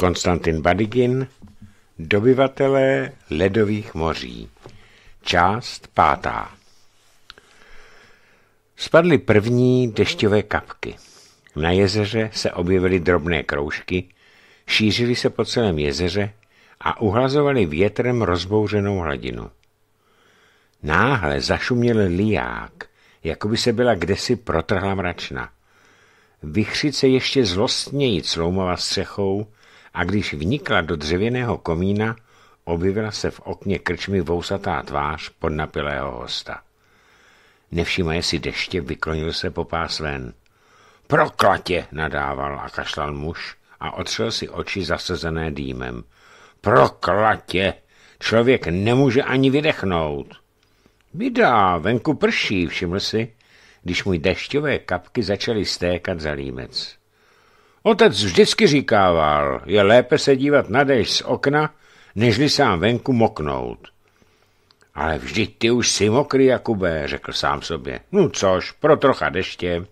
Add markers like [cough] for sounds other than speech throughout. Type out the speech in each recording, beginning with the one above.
Konstantin Badigin, Dobyvatelé ledových moří, část pátá. Spadly první dešťové kapky. Na jezeře se objevily drobné kroužky, šířily se po celém jezeře a uhlazovaly větrem rozbouřenou hladinu. Náhle zašuměl liák, jako by se byla kdesi protrhla mračna. Vychřice ještě zlostněji cloumala střechou, a když vnikla do dřevěného komína, objevila se v okně krčmi vousatá tvář podnapilého hosta. Nevšímaje si deště, vyklonil se po pás ven. Proklatě, nadával a kašlal muž a otřel si oči zasezené dýmem. Proklatě, člověk nemůže ani vydechnout. Vydá, venku prší, všiml si, když můj dešťové kapky začaly stékat za límec. Otec vždycky říkával, je lépe se dívat na déšť z okna, nežli sám venku moknout. Ale vždyť ty už jsi mokrý, Jakube, řekl sám sobě. No což, pro trocha deště.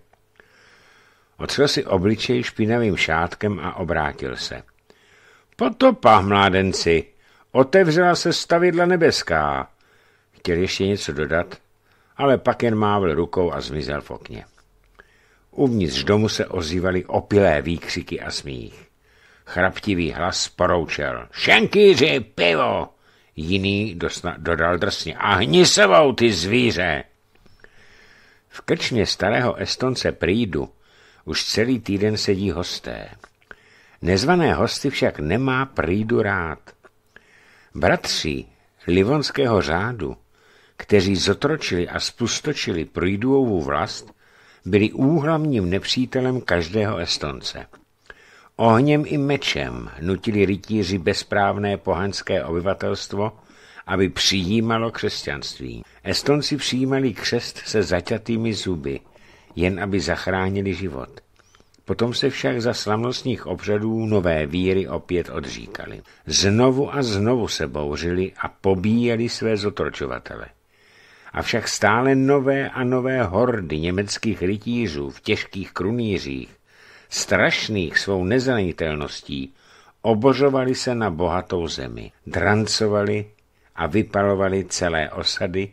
Otřel si obličej špinavým šátkem a obrátil se. Potopa, mládenci, otevřela se stavidla nebeská. Chtěl ještě něco dodat, ale pak jen mávl rukou a zmizel v okně. Uvnitř domu se ozývaly opilé výkřiky a smích. Chraptivý hlas poroučel. Šenkýři, pivo! Jiný dosna, dodal drsně. A hnisovou, ty zvíře! V krčmě starého Estonce Prídu už celý týden sedí hosté. Nezvané hosty však nemá Prídu rád. Bratři Livonského řádu, kteří zotročili a spustočili Prýduovu vlast, byli úhlavním nepřítelem každého Estonce. Ohněm i mečem nutili rytíři bezprávné pohanské obyvatelstvo, aby přijímalo křesťanství. Estonci přijímali křest se zaťatými zuby, jen aby zachránili život. Potom se však za slavnostních obřadů nové víry opět odříkali. Znovu a znovu se bouřili a pobíjeli své zotročovatele. Avšak stále nové a nové hordy německých rytířů v těžkých krunířích, strašných svou nezranitelností, obořovali se na bohatou zemi, drancovali a vypalovali celé osady,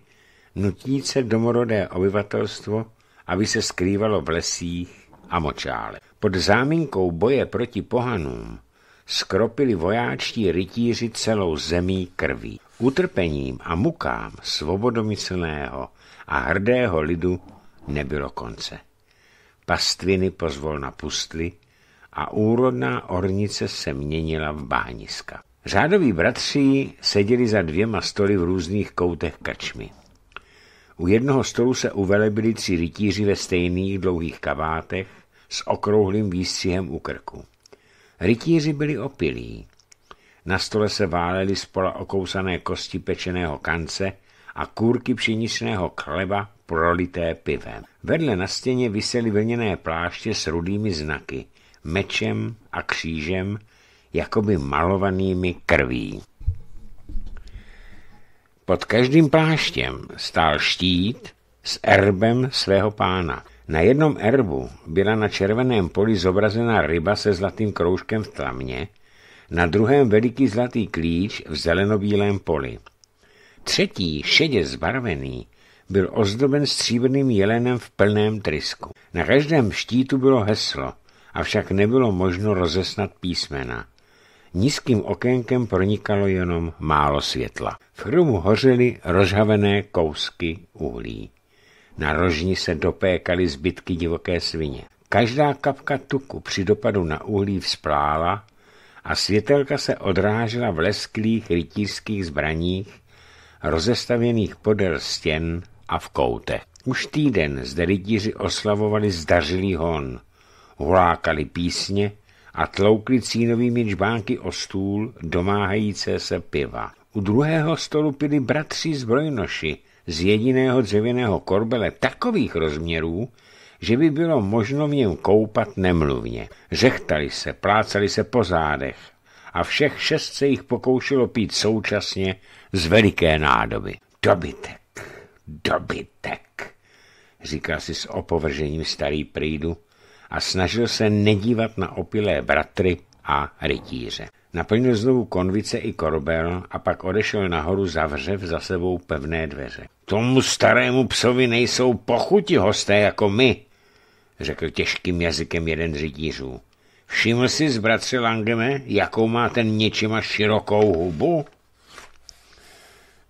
nutíce domorodé obyvatelstvo, aby se skrývalo v lesích a močále. Pod záminkou boje proti pohanům skropili vojáčtí rytíři celou zemí krví. Utrpením a mukám svobodomyslného a hrdého lidu nebylo konce. Pastviny pozvolna pustly a úrodná ornice se měnila v bániska. Řádoví bratři seděli za dvěma stoly v různých koutech kačmy. U jednoho stolu se uvelebili tři rytíři ve stejných dlouhých kavátech s okrouhlým výstřihem u krku. Rytíři byli opilí, na stole se válely spola okousané kosti pečeného kance a kůrky pšeničného chleba prolité pivem. Vedle na stěně visely vlněné pláště s rudými znaky, mečem a křížem, jakoby malovanými krví. Pod každým pláštěm stál štít s erbem svého pána. Na jednom erbu byla na červeném poli zobrazena ryba se zlatým kroužkem v tlamě, na druhém veliký zlatý klíč v zelenobílém poli. Třetí, šedě zbarvený, byl ozdoben stříbrným jelenem v plném trysku. Na každém štítu bylo heslo, avšak nebylo možno rozesnat písmena. Nízkým okénkem pronikalo jenom málo světla. V chrumu hořely rozhavené kousky uhlí. Na rožni se dopékaly zbytky divoké svině. Každá kapka tuku při dopadu na uhlí vzplála a světelka se odrážela v lesklých rytířských zbraních, rozestavěných podél stěn a v koutech. Už týden zde rytíři oslavovali zdařilý hon, hulákali písně a tloukli cínovými čbánky o stůl, domáhající se piva. U druhého stolu pili bratři zbrojnoši z jediného dřevěného korbele takových rozměrů, že by bylo možno v něm koupat nemluvně. Řechtali se, plácali se po zádech a všech šest se jich pokoušelo pít současně z veliké nádoby. Dobytek, dobytek, říkal si s opovržením starý prýdu a snažil se nedívat na opilé bratry a rytíře. Naplnil znovu konvice i korbel a pak odešel nahoru zavřev za sebou pevné dveře. Tomu starému psovi nejsou pochuti hosté jako my, řekl těžkým jazykem jeden z řidířů. Všiml jsi, bratře Langeme, jakou má ten něčima širokou hubu?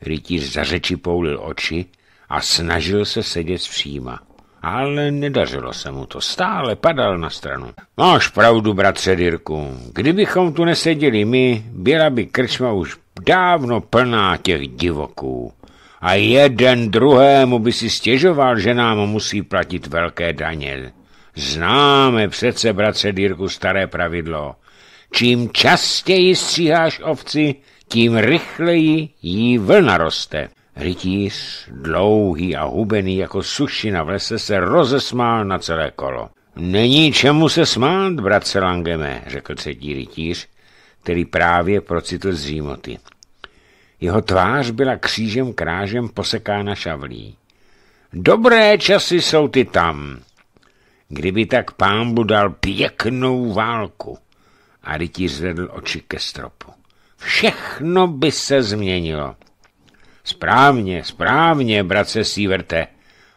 Rytíř za řeči poulil oči a snažil se sedět zpříma. Ale nedařilo se mu to, stále padal na stranu. Máš pravdu, bratře Dirku, kdybychom tu neseděli my, byla by krčma už dávno plná těch divoků a jeden druhému by si stěžoval, že nám musí platit velké daně. Známe přece, bratře Dírku, staré pravidlo. Čím častěji stříháš ovci, tím rychleji jí vlna roste. Rytíř, dlouhý a hubený jako sušina v lese, se rozesmál na celé kolo. Není čemu se smát, bratře Langeme, řekl třetí rytíř, který právě procitl z římoty. Jeho tvář byla křížem krážem posekána šavlí. Dobré časy jsou ty tam. Kdyby tak pámbu dal pěknou válku. A rytíř zvedl oči ke stropu. Všechno by se změnilo. Správně, správně, bratře Síverte,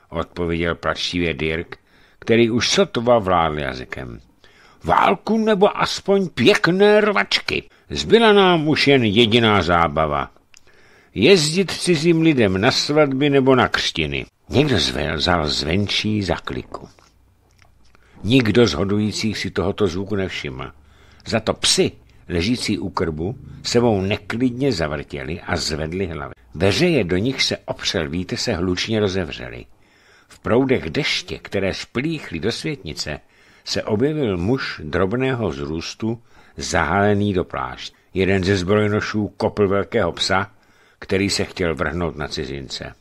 odpověděl plačtivě Dirk, který už sotva vládl jazykem. Válku nebo aspoň pěkné rvačky. Zbyla nám už jen jediná zábava jezdit cizím lidem na svatby nebo na křtiny. Někdo vzal zvenčí zakliku. Nikdo z hodujících si tohoto zvuku nevšiml. Za to psy, ležící u krbu, sebou neklidně zavrtěli a zvedli hlavy. Veřeje, do nich se opřel víte, se hlučně rozevřeli. V proudech deště, které splíchly do světnice, se objevil muž drobného zrůstu, zahalený do plášť. Jeden ze zbrojnošů kopl velkého psa který se chtěl vrhnout na cizince.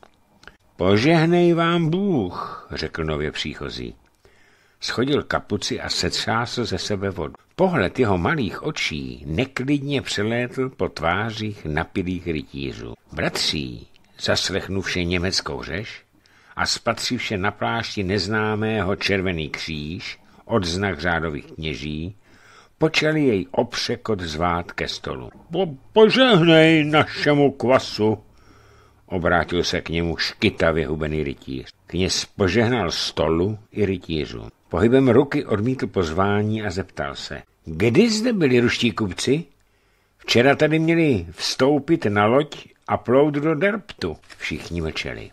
Požehnej vám Bůh, řekl nově příchozí. Schodil kapuci a setřásl ze sebe vodu. Pohled jeho malých očí neklidně přelétl po tvářích napilých rytířů. Bratří, vše německou řeš a vše na plášti neznámého červený kříž, odznak řádových kněží, Počali jej opřekot zvát ke stolu. Bo požehnej našemu kvasu, obrátil se k němu škyta hubený rytíř. Kněz požehnal stolu i rytířu. Pohybem ruky odmítl pozvání a zeptal se. Kdy zde byli ruští kupci? Včera tady měli vstoupit na loď a plout do Derptu. Všichni mlčeli.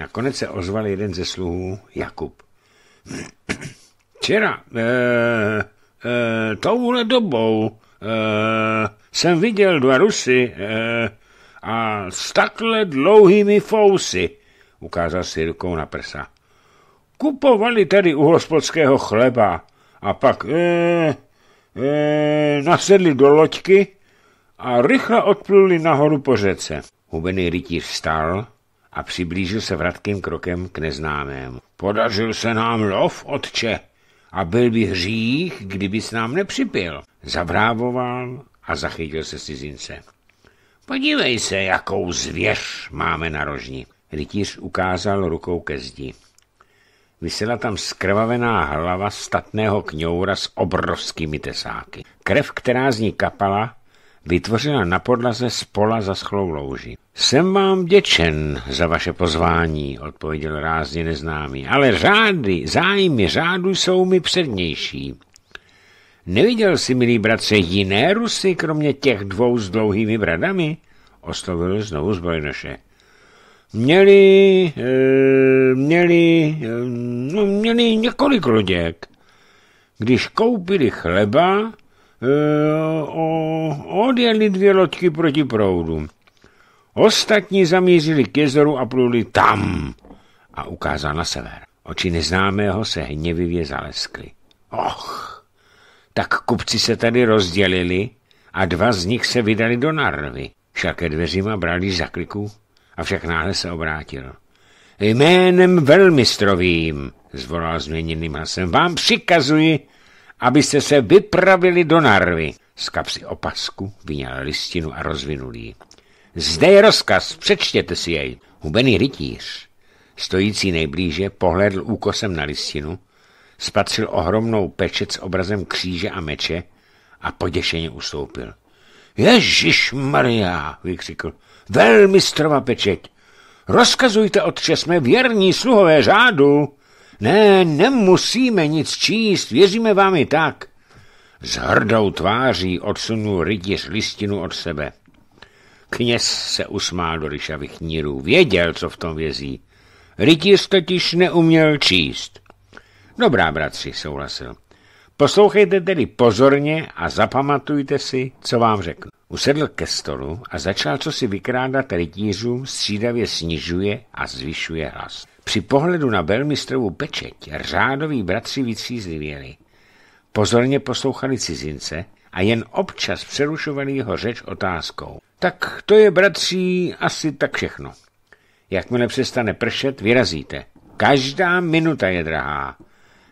Nakonec se ozval jeden ze sluhů, Jakub. [clears throat] Včera, eh, E, touhle dobou e, jsem viděl dva Rusy e, a s takhle dlouhými fousy, ukázal si rukou na prsa. Kupovali tady u hospodského chleba a pak e, e, nasedli do loďky a rychle odpluli nahoru po řece. Hubený rytíř vstal a přiblížil se vratkým krokem k neznámému. Podařil se nám lov, otče, a byl by hřích, kdyby s nám nepřipil. Zavrávoval a zachytil se cizince. Podívej se, jakou zvěř máme na rožni. Rytíř ukázal rukou ke zdi. Vysela tam skrvavená hlava statného kňoura s obrovskými tesáky. Krev, která z ní kapala, vytvořila na podlaze spola zaschlou louži. Jsem vám děčen za vaše pozvání, odpověděl rázně neznámý, ale řády, zájmy řádu jsou mi přednější. Neviděl jsi, milý bratře, jiné Rusy, kromě těch dvou s dlouhými bradami? Oslovil znovu zbrojnoše. Měli, eh, měli, eh, no, měli několik loděk. Když koupili chleba, eh, odjeli dvě loďky proti proudu. Ostatní zamířili k jezeru a pluli tam a ukázal na sever. Oči neznámého se hněvivě zaleskly. Och, tak kupci se tady rozdělili a dva z nich se vydali do Narvy. Však dveřima brali za kliku, však náhle se obrátil. Jménem velmistrovým, zvolal změněným hlasem, vám přikazuji, abyste se vypravili do Narvy. Z kapsy opasku vyněl listinu a rozvinul ji. Zde je rozkaz, přečtěte si jej. Hubený rytíř, stojící nejblíže, pohledl úkosem na listinu, spatřil ohromnou pečet s obrazem kříže a meče a poděšeně ustoupil. Ježíš Maria, vykřikl, strova pečeť. Rozkazujte, otče, jsme věrní sluhové řádu. Ne, nemusíme nic číst, věříme vám i tak. S hrdou tváří odsunul rytíř listinu od sebe. Kněz se usmál do ryšavých nírů. Věděl, co v tom vězí. Rytíř totiž neuměl číst. Dobrá, bratři, souhlasil. Poslouchejte tedy pozorně a zapamatujte si, co vám řeknu. Usedl ke stolu a začal co si vykrádat rytířům, střídavě snižuje a zvyšuje hlas. Při pohledu na velmistrovou pečeť řádoví bratři vycízlivěli. Pozorně poslouchali cizince a jen občas přerušovali jeho řeč otázkou. Tak to je, bratří, asi tak všechno. Jakmile přestane pršet, vyrazíte. Každá minuta je drahá.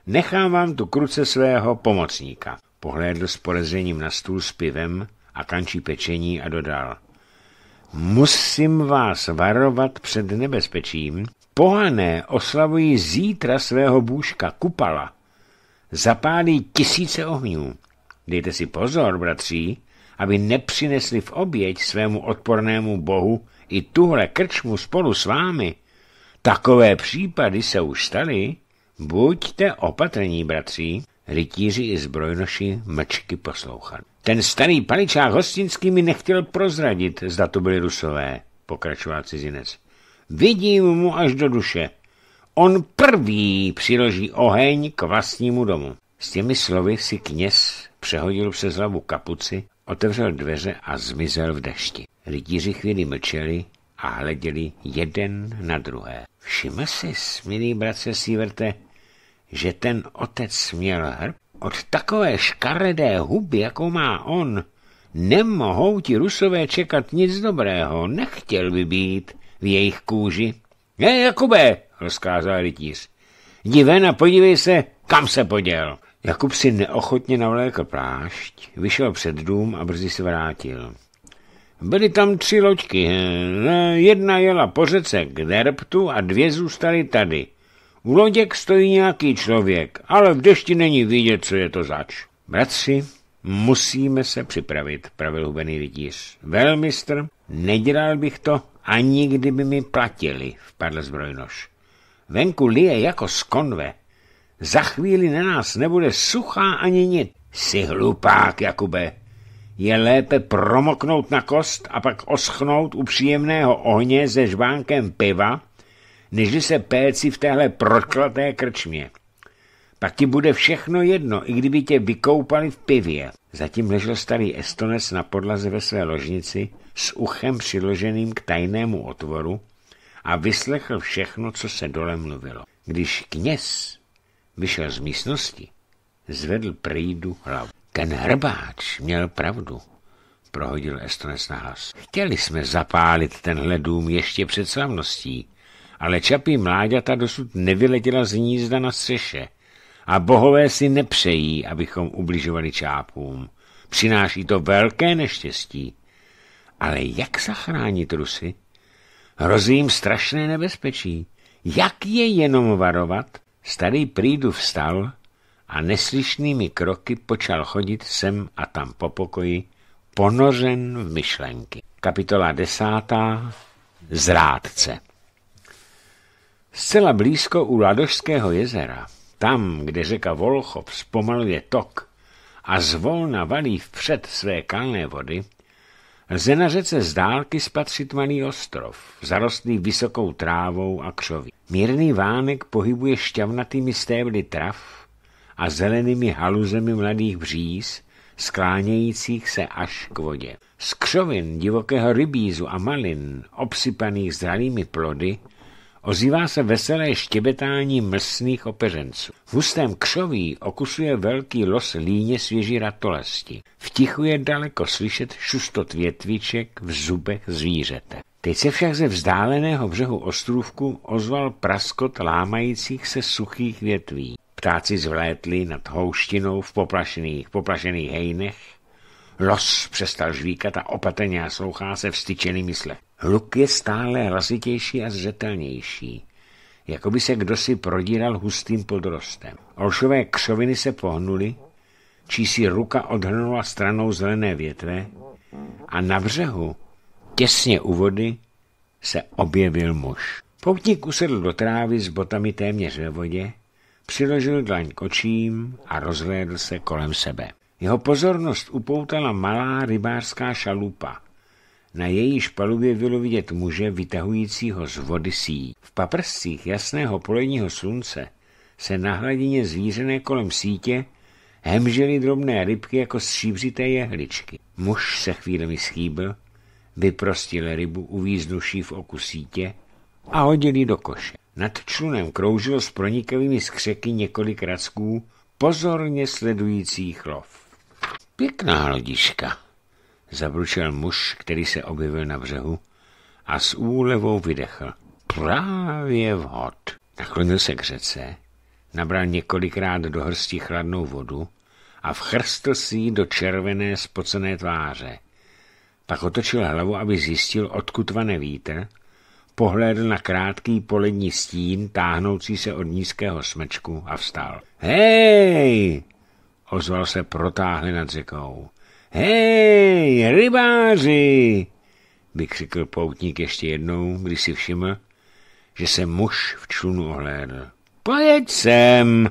Nechám vám tu kruce svého pomocníka. Pohlédl s polezením na stůl s pivem a kančí pečení a dodal. Musím vás varovat před nebezpečím. Pohané oslavují zítra svého bůžka Kupala. Zapálí tisíce ohňů. Dejte si pozor, bratří, aby nepřinesli v oběť svému odpornému bohu i tuhle krčmu spolu s vámi, takové případy se už staly, buďte opatrní, bratři. Rytíři i zbrojnoši mlčky poslouchali. Ten starý paličák hostinský mi nechtěl prozradit, zda to byli rusové, pokračoval cizinec. Vidím mu až do duše. On prvý přiloží oheň k vlastnímu domu. S těmi slovy si kněz přehodil přes hlavu kapuci Otevřel dveře a zmizel v dešti. Rytíři chvíli mlčeli a hleděli jeden na druhé. Všiml si, milý bratře Siverte, že ten otec měl hrb? Od takové škaredé huby, jakou má on, nemohou ti rusové čekat nic dobrého, nechtěl by být v jejich kůži. Ne, Jakube, rozkázal rytíř, diven a podívej se, kam se poděl. Jakub si neochotně navlékl plášť, vyšel před dům a brzy se vrátil. Byly tam tři loďky. Jedna jela po řece k Derptu a dvě zůstaly tady. U loděk stojí nějaký člověk, ale v dešti není vidět, co je to zač. Bratři, musíme se připravit, pravil hubený rytíř. Velmistr, nedělal bych to, ani kdyby mi platili, vpadl zbrojnož. Venku lije jako skonve. konve. Za chvíli na nás nebude suchá ani nit. Jsi hlupák, Jakube. Je lépe promoknout na kost a pak oschnout u příjemného ohně se žvánkem piva, než se péci v téhle proklaté krčmě. Pak ti bude všechno jedno, i kdyby tě vykoupali v pivě. Zatím ležel starý Estonec na podlaze ve své ložnici s uchem přiloženým k tajnému otvoru a vyslechl všechno, co se dole mluvilo. Když kněz vyšel z místnosti, zvedl prýdu hlavu. Ten hrbáč měl pravdu, prohodil Estonec na hlas. Chtěli jsme zapálit tenhle dům ještě před slavností, ale čapí mláďata dosud nevyletěla z nízda na střeše a bohové si nepřejí, abychom ubližovali čápům. Přináší to velké neštěstí. Ale jak zachránit Rusy? Hrozí jim strašné nebezpečí. Jak je jenom varovat? Starý prýdu vstal a neslyšnými kroky počal chodit sem a tam po pokoji, ponořen v myšlenky. Kapitola desátá. Zrádce. Zcela blízko u Ladožského jezera, tam, kde řeka Volchov zpomaluje tok a zvolna valí vpřed své kalné vody, Lze na řece z dálky spatřit malý ostrov, zarostlý vysokou trávou a křoví. Mírný vánek pohybuje šťavnatými stébly trav a zelenými haluzemi mladých bříz, sklánějících se až k vodě. Z křovin divokého rybízu a malin, obsypaných zralými plody, Ozývá se veselé štěbetání mlsných opeřenců. V hustém křoví okusuje velký los líně svěží ratolesti. V tichu je daleko slyšet šustot větviček v zubech zvířete. Teď se však ze vzdáleného břehu ostrůvku ozval praskot lámajících se suchých větví. Ptáci zvlétli nad houštinou v poplašených, poplašených hejnech. Los přestal žvíkat a opatrně slouchá se vstyčenými slechy. Hluk je stále hlasitější a zřetelnější, jako by se kdosi prodíral hustým podrostem. Olšové křoviny se pohnuly, čí si ruka odhrnula stranou zelené větve a na břehu, těsně u vody, se objevil muž. Poutník usedl do trávy s botami téměř ve vodě, přiložil dlaň k očím a rozhlédl se kolem sebe. Jeho pozornost upoutala malá rybářská šalupa – na jejíž palubě bylo vidět muže vytahujícího z vody síť. V paprscích jasného poledního slunce se na hladině zvířené kolem sítě hemžely drobné rybky jako stříbřité jehličky. Muž se chvílemi schýbil, vyprostil rybu uvíznuší v oku sítě a hodil ji do koše. Nad člunem kroužilo s pronikavými skřeky několik racků, pozorně sledujících lov. Pěkná lodička, zabručel muž, který se objevil na břehu a s úlevou vydechl. Právě vhod. Naklonil se k řece, nabral několikrát do hrstí chladnou vodu a vchrstl si ji do červené spocené tváře. Pak otočil hlavu, aby zjistil, odkud vane vítr, pohlédl na krátký polední stín, táhnoucí se od nízkého smečku a vstal. Hej! ozval se protáhle nad řekou. Hej, rybáři! vykřikl poutník ještě jednou, když si všiml, že se muž v člunu ohlédl. Pojď sem,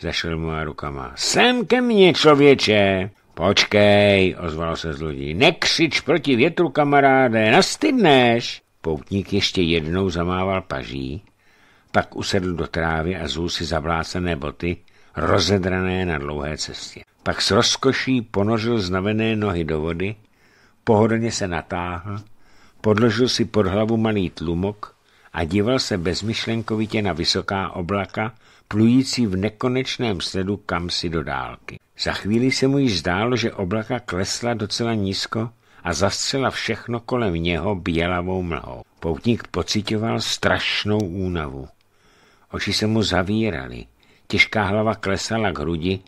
zašel mu rukama. Sem ke mně, člověče! Počkej, ozval se z lodí. Nekřič proti větru, kamaráde, nastydneš! Poutník ještě jednou zamával paží, pak usedl do trávy a zůl si zablácené boty, rozedrané na dlouhé cestě. Pak s rozkoší ponořil znavené nohy do vody, pohodlně se natáhl, podložil si pod hlavu malý tlumok a díval se bezmyšlenkovitě na vysoká oblaka, plující v nekonečném sledu kam si do dálky. Za chvíli se mu již zdálo, že oblaka klesla docela nízko a zastřela všechno kolem něho bělavou mlhou. Poutník pocitoval strašnou únavu. Oči se mu zavíraly, těžká hlava klesala k hrudi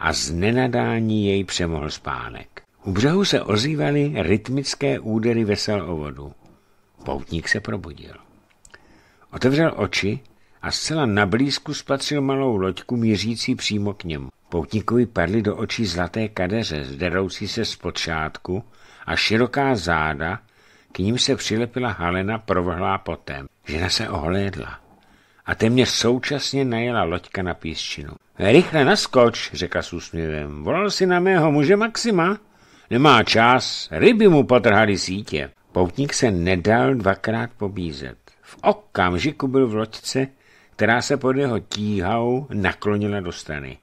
a z nenadání jej přemohl spánek. U břehu se ozývaly rytmické údery vesel o vodu. Poutník se probudil. Otevřel oči a zcela nablízku spatřil malou loďku mířící přímo k němu. Poutníkovi padly do očí zlaté kadeře, zderoucí se z počátku a široká záda, k ním se přilepila halena provhlá potem. Žena se ohlédla a téměř současně najela loďka na písčinu. Rychle naskoč, řekla s úsměvem. Volal si na mého muže Maxima? Nemá čas, ryby mu potrhali sítě. Poutník se nedal dvakrát pobízet. V okamžiku byl v loďce, která se pod jeho tíhou naklonila do strany.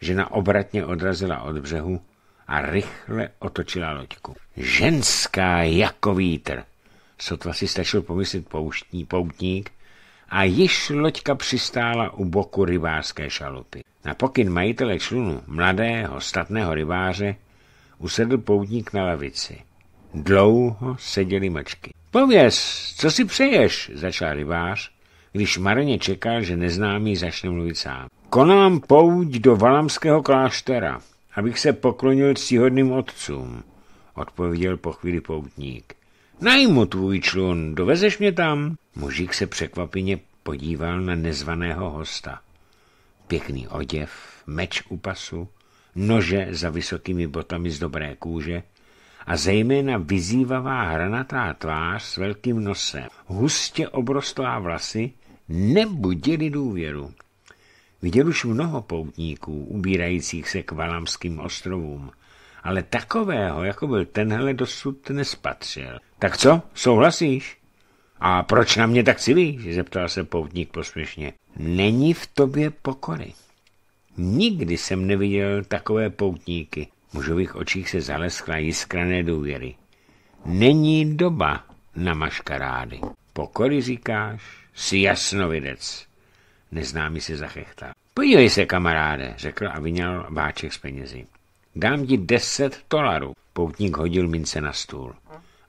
Žena obratně odrazila od břehu a rychle otočila loďku. Ženská jako vítr. Sotva si stačil pomyslet pouštní poutník, a již loďka přistála u boku rybářské šalupy. Na pokyn majitele člunu, mladého, statného rybáře, usedl poutník na lavici. Dlouho seděli mačky. Pověz, co si přeješ, začal rybář, když marně čekal, že neznámý začne mluvit sám. Konám pouť do valamského kláštera, abych se poklonil ctihodným otcům, odpověděl po chvíli poutník. Najmu tvůj člun, dovezeš mě tam? Mužík se překvapeně podíval na nezvaného hosta. Pěkný oděv, meč u pasu, nože za vysokými botami z dobré kůže a zejména vyzývavá hranatá tvář s velkým nosem, hustě obrostlá vlasy, nebudili důvěru. Viděl už mnoho poutníků, ubírajících se k Valamským ostrovům, ale takového, jako byl tenhle, dosud nespatřil. Tak co, souhlasíš? A proč na mě tak civíš? zeptal se poutník posměšně. Není v tobě pokory. Nikdy jsem neviděl takové poutníky. V mužových očích se zaleskla jiskrané důvěry. Není doba na maškarády. Pokory říkáš? Jsi jasnovidec. Neznámý se zachechtal. Podívej se, kamaráde, řekl a vyňal váček z penězí. Dám ti deset tolarů. Poutník hodil mince na stůl.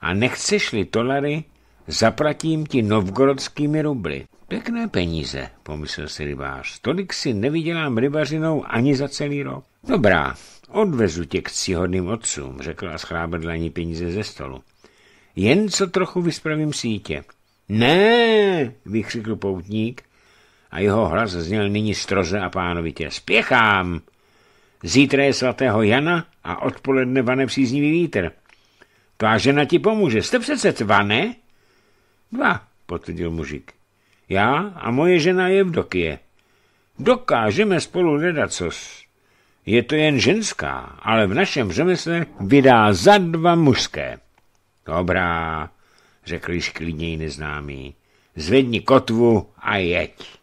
A nechceš-li tolary, zaplatím ti novgorodskými rubly. Pěkné peníze, pomyslel si rybář. Tolik si nevydělám rybařinou ani za celý rok. Dobrá, odvezu tě k cíhodným otcům, řekl a schrábedl ani peníze ze stolu. Jen co trochu vyspravím sítě. Ne, vykřikl poutník a jeho hlas zněl nyní stroze a pánovitě. Spěchám! Zítra je svatého Jana a odpoledne vane příznivý vítr. Tvá žena ti pomůže. Jste přece dva, Dva, potvrdil mužik. Já a moje žena je v dokie. Dokážeme spolu ledacos. Je to jen ženská, ale v našem řemesle vydá za dva mužské. Dobrá, řekl již klidněji neznámý. Zvedni kotvu a jeď.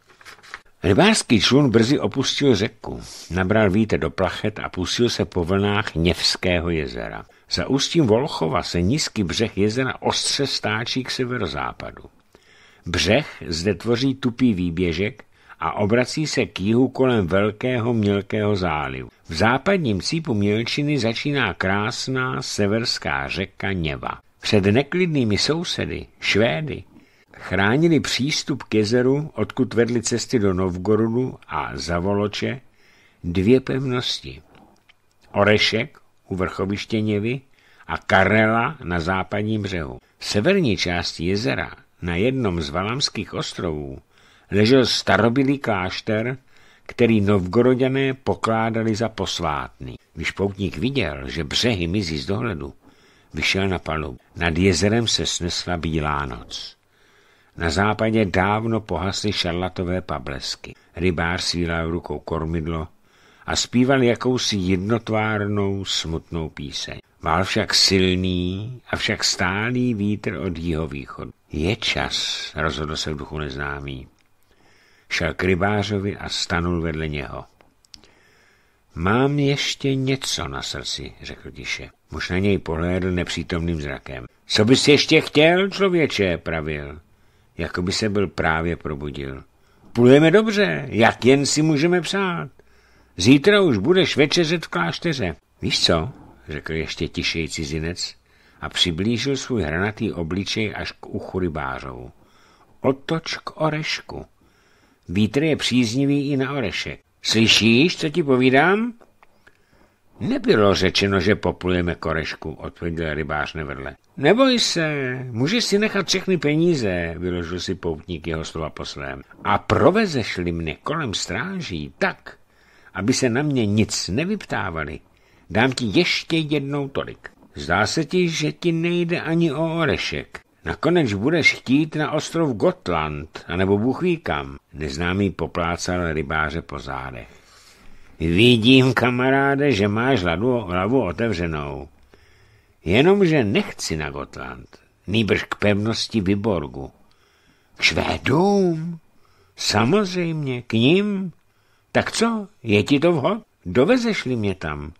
Rybářský člun brzy opustil řeku, nabral vítr do plachet a pustil se po vlnách Něvského jezera. Za ústím Volchova se nízký břeh jezera ostře stáčí k severozápadu. Břeh zde tvoří tupý výběžek a obrací se k jihu kolem velkého mělkého zálivu. V západním cípu Mělčiny začíná krásná severská řeka Něva. Před neklidnými sousedy, Švédy, Chránili přístup k jezeru, odkud vedly cesty do Novgorodu a Zavoloče, dvě pevnosti. Orešek u vrchoviště Něvy a Karela na západním břehu. V severní části jezera, na jednom z Valamských ostrovů, ležel starobilý klášter, který novgorodané pokládali za posvátný. Když poutník viděl, že břehy mizí z dohledu, vyšel na palubu. Nad jezerem se snesla bílá noc. Na západě dávno pohasly šarlatové pablesky. Rybář sílal rukou kormidlo a zpíval jakousi jednotvárnou smutnou píseň. Mal však silný, avšak stálý vítr od východu. Je čas, rozhodl se v duchu neznámý. Šel k rybářovi a stanul vedle něho. Mám ještě něco na srdci, řekl tiše. Muž na něj pohlédl nepřítomným zrakem. Co bys ještě chtěl, člověče, pravil jako by se byl právě probudil. Plujeme dobře, jak jen si můžeme psát? Zítra už budeš večeřet v klášteře. Víš co, řekl ještě tišej cizinec a přiblížil svůj hranatý obličej až k uchu rybářovu. Otoč k orešku. Vítr je příznivý i na orešek. Slyšíš, co ti povídám? Nebylo řečeno, že poplujeme korešku, odpověděl rybář nevedle. Neboj se, můžeš si nechat všechny peníze, vyložil si poutník jeho slova po svém. A provezeš-li mne kolem stráží tak, aby se na mě nic nevyptávali, dám ti ještě jednou tolik. Zdá se ti, že ti nejde ani o orešek. Nakonec budeš chtít na ostrov Gotland, anebo Bůh ví kam. Neznámý poplácal rybáře po zádech. Vidím, kamaráde, že máš hlavu, hlavu otevřenou. Jenomže nechci na Gotland, nýbrž k pevnosti Vyborgu. K Švédům? Samozřejmě, k ním. Tak co, je ti to vhod? Dovezeš-li mě tam?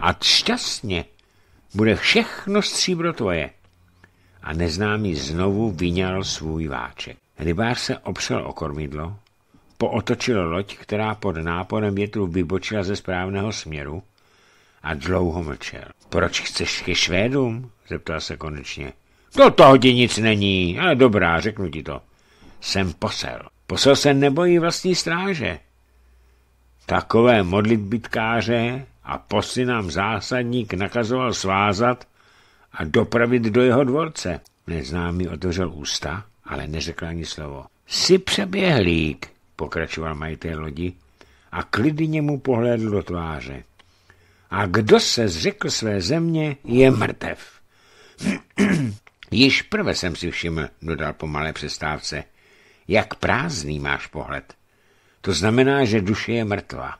A šťastně, bude všechno stříbro tvoje. A neznámý znovu vyňal svůj váček. Rybář se opřel o kormidlo, pootočil loď, která pod náporem větru vybočila ze správného směru a dlouho mlčel. Proč chceš ke Švédům? zeptal se konečně. To no, toho ti nic není, ale dobrá, řeknu ti to. Jsem posel. Posel se nebojí vlastní stráže. Takové modlitbitkáře a posy nám zásadník nakazoval svázat a dopravit do jeho dvorce. Neznámý otevřel ústa, ale neřekl ani slovo. Jsi přeběhlík, pokračoval majitel lodi a klidně mu pohlédl do tváře a kdo se zřekl své země, je mrtev. [clears throat] Již prve jsem si všiml, dodal po malé přestávce, jak prázdný máš pohled. To znamená, že duše je mrtvá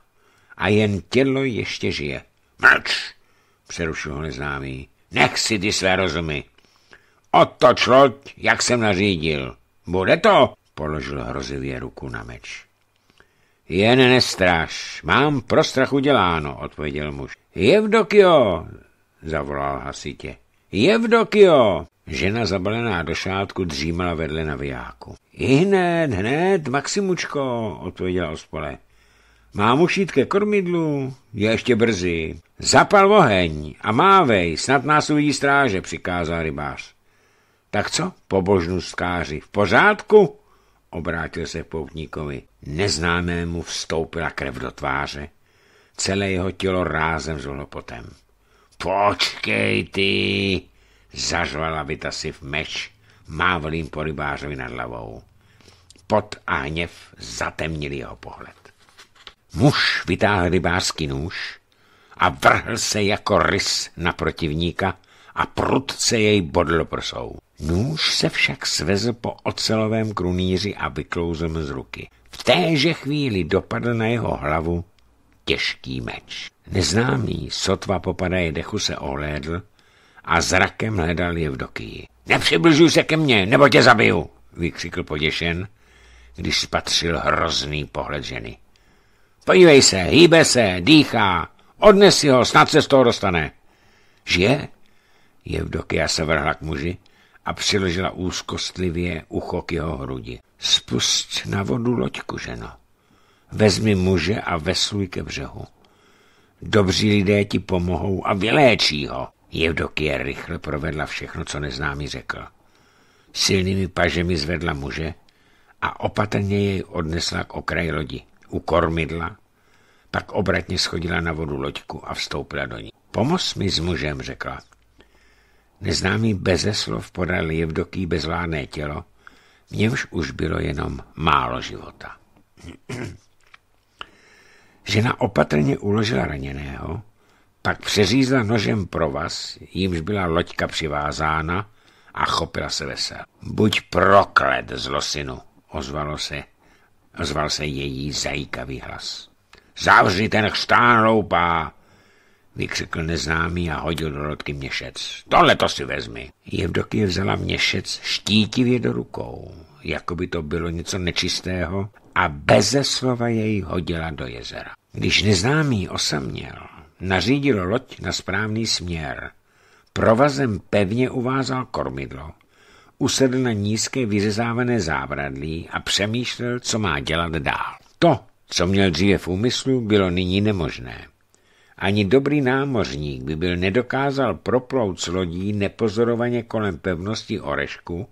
a jen tělo ještě žije. Mlč, přerušil ho neznámý, nech si ty své rozumy. Otoč loď, jak jsem nařídil. Bude to, položil hrozivě ruku na meč. Jen nestraš, mám pro strach uděláno, odpověděl muž. Jevdokio, zavolal hasitě. Jevdokio! Žena zabalená do šátku dřímala vedle navijáku. I hned, hned, Maximučko, odpověděl ospole. Mám ušít ke kormidlu? Je ještě brzy. Zapal oheň a mávej, snad nás uvidí stráže, přikázal rybář. Tak co, pobožnostkáři, v pořádku? Obrátil se poutníkovi. Neznámému vstoupila krev do tváře. Celé jeho tělo rázem zvolo potem. Počkej ty! Zařvala Vitasiv meč, jim po rybářovi nad hlavou. Pot a hněv zatemnili jeho pohled. Muž vytáhl rybářský nůž a vrhl se jako rys na protivníka a prudce jej bodl prsou. Nůž se však svezl po ocelovém krunýři a vyklouzl z ruky. V téže chvíli dopadl na jeho hlavu těžký meč. Neznámý, sotva popadaje dechu, se ohlédl a zrakem hledal je v dokyji. Nepřibližuj se ke mně, nebo tě zabiju, vykřikl poděšen, když spatřil hrozný pohled ženy. Podívej se, hýbe se, dýchá, odnes ho, snad se z toho dostane. Žije? Jevdokia se vrhla k muži a přiložila úzkostlivě ucho k jeho hrudi. Spust na vodu loďku, ženo. Vezmi muže a vesluj ke břehu. Dobří lidé ti pomohou a vyléčí ho. Jevdokie rychle provedla všechno, co neznámý řekl. Silnými pažemi zvedla muže a opatrně jej odnesla k okraji lodi, u kormidla, pak obratně schodila na vodu loďku a vstoupila do ní. Pomoz mi s mužem, řekla. Neznámý beze slov podal Jevdoký bezvládné tělo, v němž už bylo jenom málo života. [clears throat] Žena opatrně uložila raněného, pak přeřízla nožem provaz, jímž byla loďka přivázána a chopila se vesel. Buď proklet, zlosinu, ozvalo se, ozval se její zajíkavý hlas. Zavři ten chstán loupá, vykřikl neznámý a hodil do lodky měšec. Tohle to si vezmi. Jevdokie vzala měšec štítivě do rukou, jako by to bylo něco nečistého, a beze slova jej hodila do jezera. Když neznámý osaměl, nařídil loď na správný směr, provazem pevně uvázal kormidlo, usedl na nízké vyřezávané zábradlí a přemýšlel, co má dělat dál. To, co měl dříve v úmyslu, bylo nyní nemožné. Ani dobrý námořník by byl nedokázal proplout s lodí nepozorovaně kolem pevnosti Orešku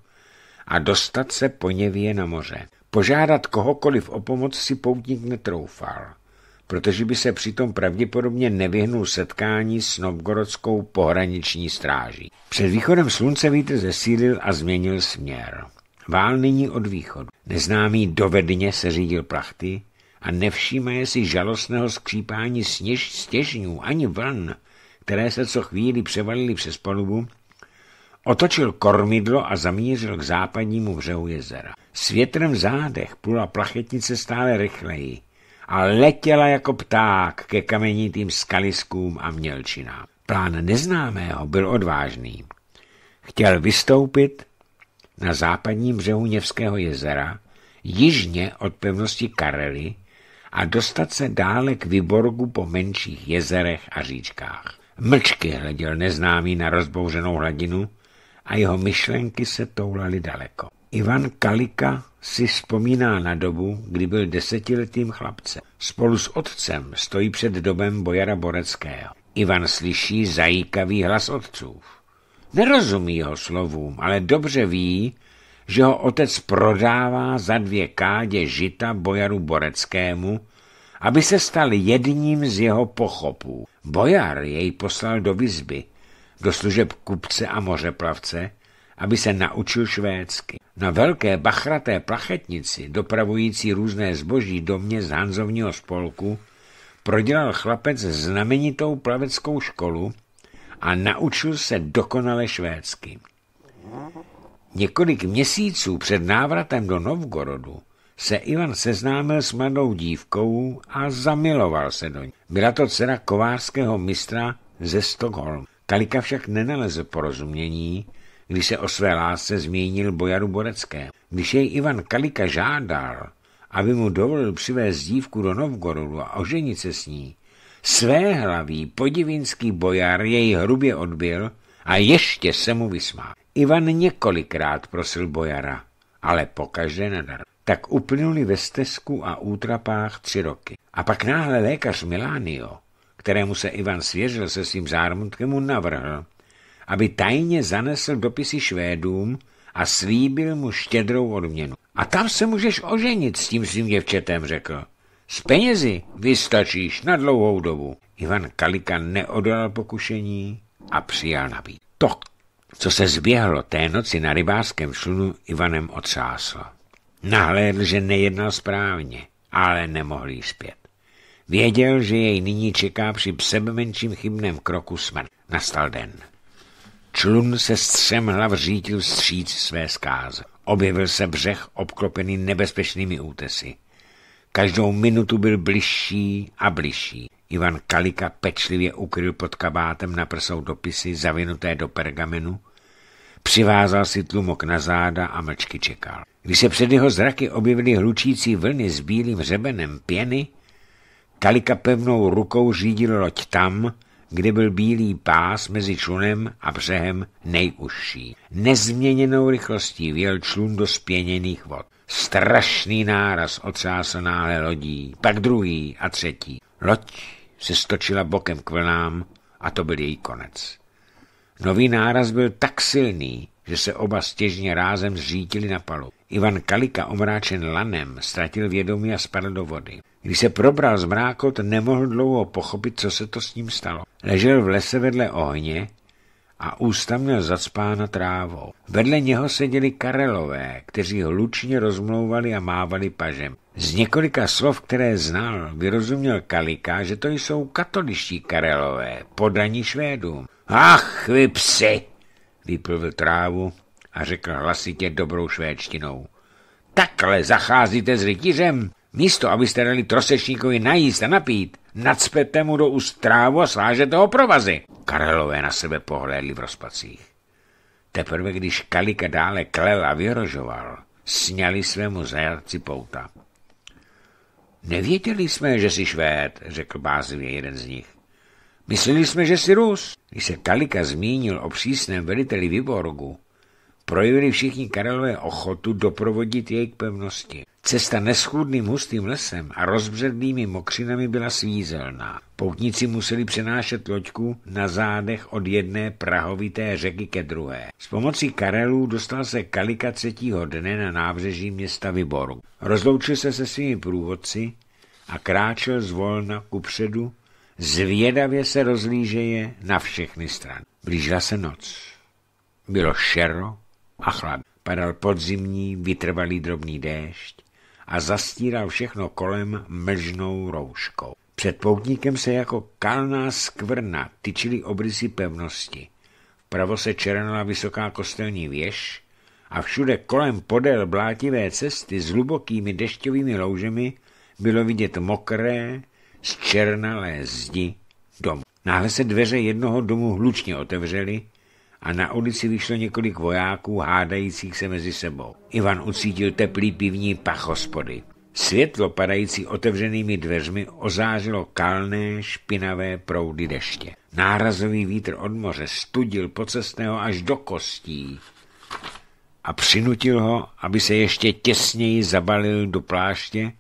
a dostat se po něvě na moře. Požádat kohokoliv o pomoc si poutník netroufal, protože by se přitom pravděpodobně nevyhnul setkání s novgorodskou pohraniční stráží. Před východem slunce vítr zesílil a změnil směr. Vál nyní od východu. Neznámý dovedně se řídil plachty, a nevšímaje si žalostného skřípání sněž, stěžňů ani vln, které se co chvíli převalily přes palubu, otočil kormidlo a zamířil k západnímu břehu jezera. S větrem v zádech plula plachetnice stále rychleji a letěla jako pták ke kamenitým skaliskům a mělčinám. Plán neznámého byl odvážný. Chtěl vystoupit na západním břehu Něvského jezera, jižně od pevnosti Karely, a dostat se dále k Vyborgu po menších jezerech a říčkách. Mlčky hleděl neznámý na rozbouřenou hladinu a jeho myšlenky se toulaly daleko. Ivan Kalika si vzpomíná na dobu, kdy byl desetiletým chlapcem. Spolu s otcem stojí před dobem Bojara Boreckého. Ivan slyší zajíkavý hlas otců. Nerozumí jeho slovům, ale dobře ví, že ho otec prodává za dvě kádě žita bojaru Boreckému, aby se stal jedním z jeho pochopů. Bojar jej poslal do vizby, do služeb kupce a mořeplavce, aby se naučil švédsky. Na velké bachraté plachetnici, dopravující různé zboží do mě z Hanzovního spolku, prodělal chlapec znamenitou plaveckou školu a naučil se dokonale švédsky. Několik měsíců před návratem do Novgorodu se Ivan seznámil s mladou dívkou a zamiloval se do ní. Byla to dcera kovářského mistra ze Stockholm. Kalika však nenalezl porozumění, když se o své lásce zmínil bojaru Borecké. Když jej Ivan Kalika žádal, aby mu dovolil přivést dívku do Novgorodu a oženit se s ní, své hlavý podivinský bojar jej hrubě odbil a ještě se mu vysmál. Ivan několikrát prosil bojara, ale pokaždé nadar. Tak uplynuli ve stezku a útrapách tři roky. A pak náhle lékař Milánio, kterému se Ivan svěřil se svým zármutkem, mu navrhl, aby tajně zanesl dopisy Švédům a slíbil mu štědrou odměnu. A tam se můžeš oženit s tím svým děvčetem, řekl. S penězi vystačíš na dlouhou dobu. Ivan Kalika neodolal pokušení a přijal nabídku. To co se zběhlo té noci na rybářském šlunu, Ivanem otřáslo. Nahlédl, že nejednal správně, ale nemohl jí zpět. Věděl, že jej nyní čeká při sebemenším chybném kroku smrt. Nastal den. Člun se střem hlav řítil stříc své skáze. Objevil se břeh obklopený nebezpečnými útesy. Každou minutu byl bližší a bližší. Ivan Kalika pečlivě ukryl pod kabátem na prsou dopisy zavinuté do pergamenu, přivázal si tlumok na záda a mlčky čekal. Když se před jeho zraky objevily hlučící vlny s bílým řebenem pěny, Kalika pevnou rukou řídil loď tam, kde byl bílý pás mezi člunem a břehem nejužší. Nezměněnou rychlostí věl člun do spěněných vod. Strašný náraz otřásl náhle lodí, pak druhý a třetí. Loď se stočila bokem k vlnám a to byl její konec. Nový náraz byl tak silný, že se oba stěžně rázem zřítili na palu. Ivan Kalika, omráčen lanem, ztratil vědomí a spadl do vody. Když se probral z mrákot, nemohl dlouho pochopit, co se to s ním stalo. Ležel v lese vedle ohně a ústa měl zacpána trávou. Vedle něho seděli Karelové, kteří ho lučně rozmlouvali a mávali pažem. Z několika slov, které znal, vyrozuměl Kalika, že to jsou katoliští Karelové, podaní Švédům. Ach, vy psi! Vyplvil trávu a řekl hlasitě dobrou švédštinou. Takhle zacházíte s rytířem? Místo, abyste dali trosečníkovi najíst a napít, nadspěte mu do úst trávu a slážete ho provazy. Karelové na sebe pohlédli v rozpacích. Teprve když Kalika dále klel a vyrožoval, sněli svému zajatci pouta. Nevěděli jsme, že jsi švéd, řekl bázivě jeden z nich. Mysleli jsme, že jsi Rus. Když se Kalika zmínil o přísném veliteli Vyborgu, projevili všichni Karelové ochotu doprovodit jej k pevnosti. Cesta neschůdným hustým lesem a rozbřednými mokřinami byla svízelná. Poutníci museli přenášet loďku na zádech od jedné prahovité řeky ke druhé. S pomocí Karelů dostal se Kalika třetího dne na nábřeží města Vyboru. Rozloučil se se svými průvodci a kráčel zvolna kupředu, zvědavě se rozlížeje na všechny strany. Blížila se noc. Bylo šero a chlad. Padal podzimní, vytrvalý drobný déšť a zastíral všechno kolem mlžnou rouškou. Před poutníkem se jako kalná skvrna tyčily obrysy pevnosti. Vpravo se černala vysoká kostelní věž a všude kolem podél blátivé cesty s hlubokými dešťovými loužemi bylo vidět mokré, zčernalé zdi domu. Náhle se dveře jednoho domu hlučně otevřely a na ulici vyšlo několik vojáků hádajících se mezi sebou. Ivan ucítil teplý pivní pach hospody. Světlo padající otevřenými dveřmi ozářilo kalné, špinavé proudy deště. Nárazový vítr od moře studil pocestného až do kostí a přinutil ho, aby se ještě těsněji zabalil do pláště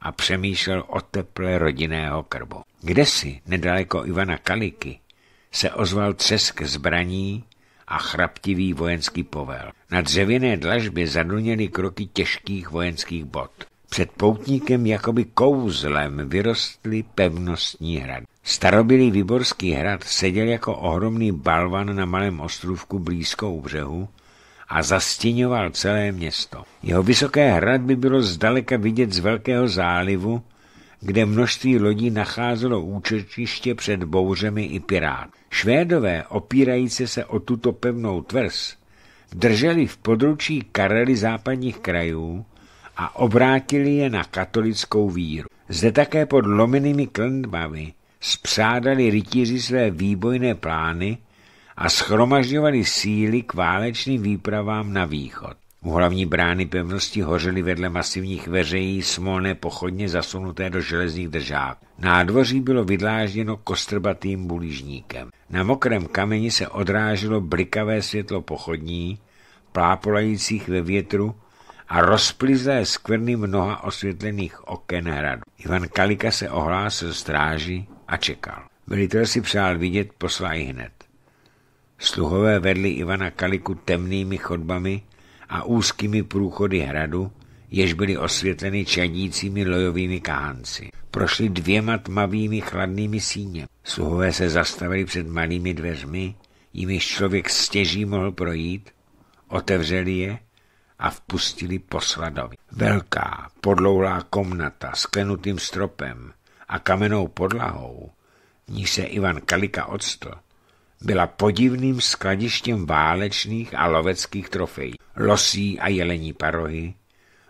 a přemýšlel o teple rodinného krbu. Kde si, nedaleko Ivana Kaliky, se ozval třesk zbraní a chraptivý vojenský povel. Na dřevěné dlažbě zaduněly kroky těžkých vojenských bot. Před poutníkem jakoby kouzlem vyrostly pevnostní hrad. Starobilý vyborský hrad seděl jako ohromný balvan na malém ostrůvku blízko u břehu a zastěňoval celé město. Jeho vysoké hradby bylo zdaleka vidět z velkého zálivu, kde množství lodí nacházelo účetiště před bouřemi i pirát. Švédové, opírající se o tuto pevnou tvrz, drželi v područí Karely západních krajů a obrátili je na katolickou víru. Zde také pod lomenými klendbami spřádali rytíři své výbojné plány a schromažďovali síly k válečným výpravám na východ. U hlavní brány pevnosti hořely vedle masivních veřejí smolné pochodně zasunuté do železných držák. Nádvoří bylo vydlážděno kostrbatým bulížníkem. Na mokrém kameni se odráželo blikavé světlo pochodní, plápolajících ve větru a rozplizlé skvrny mnoha osvětlených oken hradu. Ivan Kalika se ohlásil stráži a čekal. Velitel si přál vidět, poslal hned. Sluhové vedli Ivana Kaliku temnými chodbami, a úzkými průchody hradu, jež byly osvětleny čajnícími lojovými kahanci. Prošli dvěma tmavými chladnými síně. Sluhové se zastavili před malými dveřmi, jimiž člověk stěží mohl projít, otevřeli je a vpustili posladovi. Velká, podlouhlá komnata s klenutým stropem a kamenou podlahou, v níž se Ivan Kalika odstl, byla podivným skladištěm válečných a loveckých trofejí, losí a jelení parohy,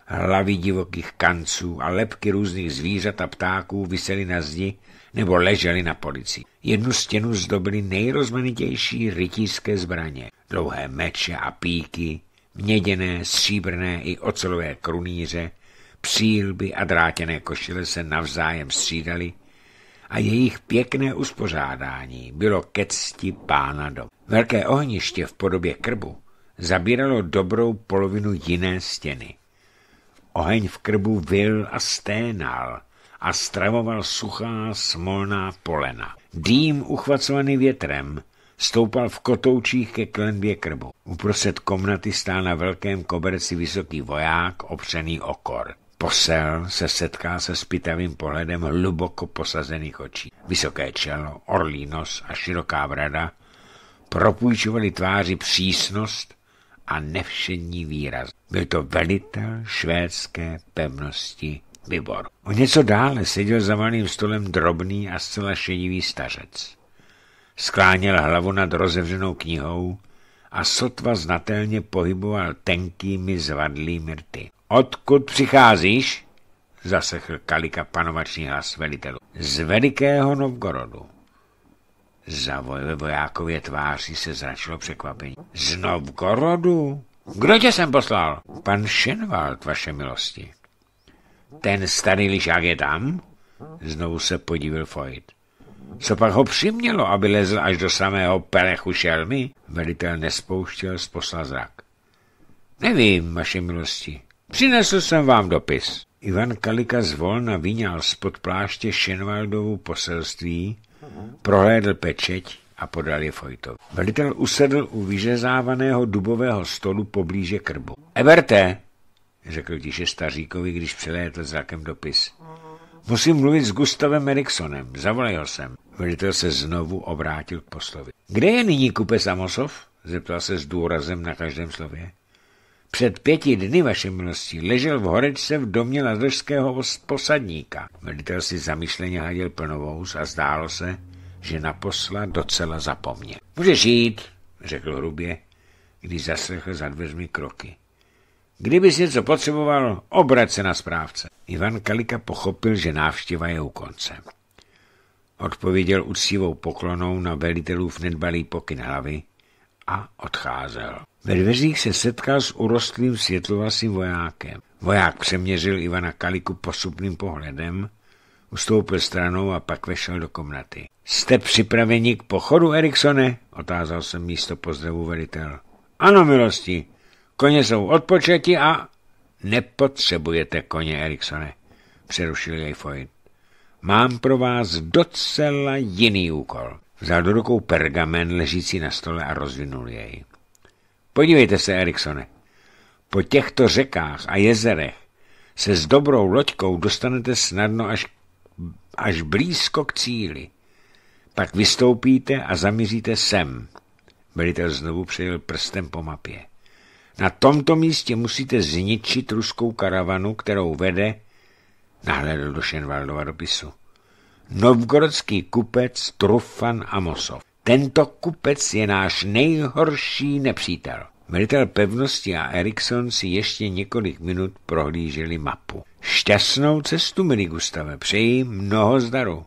hlavy divokých kanců a lepky různých zvířat a ptáků visely na zdi nebo ležely na polici. Jednu stěnu zdobily nejrozmanitější rytířské zbraně, dlouhé meče a píky, měděné, stříbrné i ocelové krunýře, přílby a drátěné košile se navzájem střídaly, a jejich pěkné uspořádání bylo ke cti pána dom. Velké ohniště v podobě krbu zabíralo dobrou polovinu jiné stěny. Oheň v krbu vil a sténal a stravoval suchá smolná polena. Dým uchvacovaný větrem stoupal v kotoučích ke klenbě krbu. Uprostřed komnaty stál na velkém koberci vysoký voják opřený okor. Posel se setká se spitavým pohledem hluboko posazených očí. Vysoké čelo, orlí nos a široká brada propůjčovali tváři přísnost a nevšední výraz. Byl to velitel švédské pevnosti Vibor. O něco dále seděl za malým stolem drobný a zcela šedivý stařec. Skláněl hlavu nad rozevřenou knihou a sotva znatelně pohyboval tenkými zvadlými rty. Odkud přicházíš? zasechl Kalika panovační hlas velitelu. Z velikého Novgorodu. Za vojákově tváří se zračilo překvapení. Z Novgorodu? Kdo tě sem poslal? Pan Šenwald, vaše milosti. Ten starý lišák je tam? Znovu se podívil Foyt. Co pak ho přimělo, aby lezl až do samého perechu šelmy? Velitel nespouštěl z posla zrak. Nevím, vaše milosti. Přinesl jsem vám dopis. Ivan Kalika zvolna vyňal spod pláště Šenvaldovu poselství, prohlédl pečeť a podal je Fojtovi. Velitel usedl u vyřezávaného dubového stolu poblíže krbu. Everte, řekl tiše staříkovi, když přilétl zrakem dopis. Musím mluvit s Gustavem Eriksonem, zavolej ho sem. Velitel se znovu obrátil k poslovi. Kde je nyní kupe Samosov? Zeptal se s důrazem na každém slově. Před pěti dny, vaše milosti, ležel v horečce v domě lazošského posadníka. Velitel si zamýšleně hladil plnovou a zdálo se, že na posla docela zapomněl. Můžeš jít, řekl hrubě, když zaslechl za dveřmi kroky. Kdybys něco potřeboval, obrat se na správce. Ivan Kalika pochopil, že návštěva je u konce. Odpověděl úctivou poklonou na velitelův nedbalý pokyn hlavy a odcházel. Ve dveřích se setkal s urostlým světlovasým vojákem. Voják přeměřil Ivana Kaliku posupným pohledem, ustoupil stranou a pak vešel do komnaty. Jste připraveni k pochodu, Eriksone? Otázal jsem místo pozdravu velitel. Ano, milosti, Koně jsou odpočeti a... Nepotřebujete koně, Eriksone, přerušil jej Foyt. Mám pro vás docela jiný úkol. Vzal do rukou pergamen ležící na stole a rozvinul jej. Podívejte se, Eriksone. Po těchto řekách a jezerech se s dobrou loďkou dostanete snadno až, až blízko k cíli. Pak vystoupíte a zamíříte sem. Velitel znovu přejel prstem po mapě. Na tomto místě musíte zničit ruskou karavanu, kterou vede, nahlédl do Šenvaldova dopisu, novgorodský kupec Trufan Amosov. Tento kupec je náš nejhorší nepřítel. Velitel pevnosti a Erikson si ještě několik minut prohlíželi mapu. Šťastnou cestu, milý Gustave, přeji mnoho zdaru.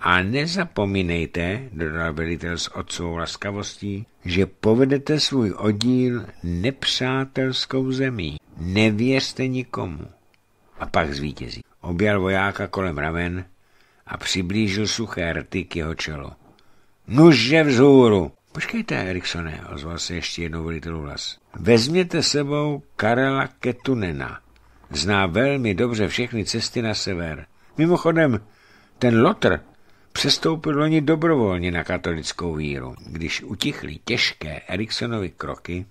A nezapomínejte, dodal velitel s otcovou laskavostí, že povedete svůj oddíl nepřátelskou zemí. Nevěřte nikomu. A pak zvítězí. Objal vojáka kolem ramen a přiblížil suché rty k jeho čelu. Nuže vzhůru! Počkejte, Eriksone, ozval se ještě jednou velitel hlas. Vezměte sebou Karela Ketunena. Zná velmi dobře všechny cesty na sever. Mimochodem, ten Lotr Přestoupil loni dobrovolně na katolickou víru. Když utichly těžké Eriksonovy kroky,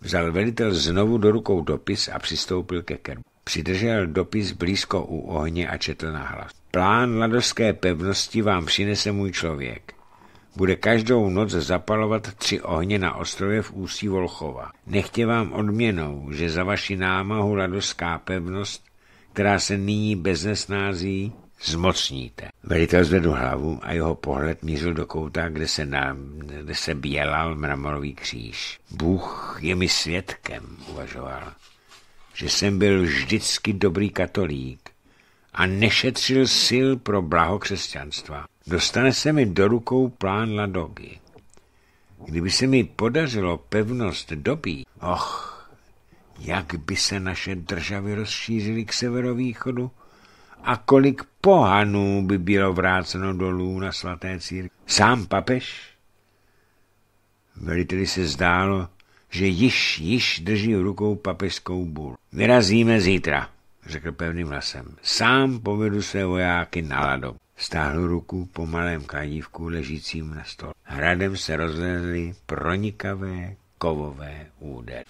vzal velitel znovu do rukou dopis a přistoupil ke krbu. Přidržel dopis blízko u ohně a četl nahlas. Plán ladovské pevnosti vám přinese můj člověk. Bude každou noc zapalovat tři ohně na ostrově v ústí Volchova. Nechtě vám odměnou, že za vaši námahu ladovská pevnost, která se nyní bez nesnází, zmocníte. Velitel zvedl hlavu a jeho pohled mířil do kouta, kde se, nám, kde se bělal mramorový kříž. Bůh je mi svědkem, uvažoval, že jsem byl vždycky dobrý katolík a nešetřil sil pro blaho křesťanstva. Dostane se mi do rukou plán Ladogy. Kdyby se mi podařilo pevnost dobí, och, jak by se naše državy rozšířily k severovýchodu, a kolik pohanů by bylo vráceno dolů na svaté církvi. Sám papež? Veliteli se zdálo, že již, již drží v rukou papežskou bůl. Vyrazíme zítra, řekl pevným hlasem. Sám povedu své vojáky na lado. Stáhl ruku po malém kladívku ležícím na stole. Hradem se rozlezly pronikavé kovové údery.